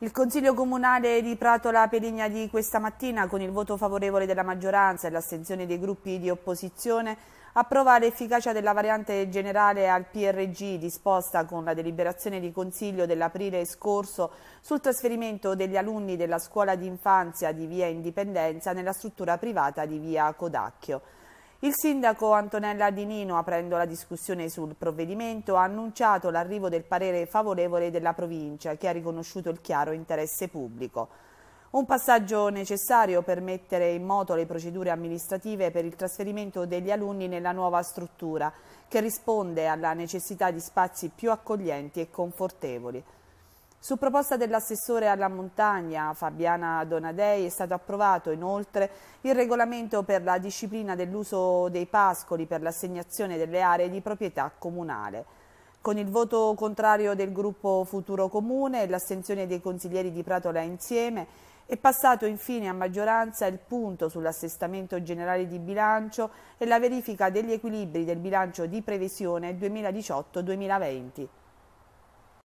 Il Consiglio Comunale di Pratola Perigna di questa mattina, con il voto favorevole della maggioranza e l'astensione dei gruppi di opposizione, approva l'efficacia della variante generale al PRG disposta con la deliberazione di Consiglio dell'aprile scorso sul trasferimento degli alunni della scuola d'infanzia di via Indipendenza nella struttura privata di via Codacchio. Il sindaco Antonella Di Nino, aprendo la discussione sul provvedimento, ha annunciato l'arrivo del parere favorevole della provincia, che ha riconosciuto il chiaro interesse pubblico. Un passaggio necessario per mettere in moto le procedure amministrative per il trasferimento degli alunni nella nuova struttura, che risponde alla necessità di spazi più accoglienti e confortevoli. Su proposta dell'assessore alla montagna Fabiana Donadei è stato approvato inoltre il regolamento per la disciplina dell'uso dei pascoli per l'assegnazione delle aree di proprietà comunale. Con il voto contrario del gruppo Futuro Comune e l'assenzione dei consiglieri di Pratola insieme è passato infine a maggioranza il punto sull'assestamento generale di bilancio e la verifica degli equilibri del bilancio di previsione 2018-2020.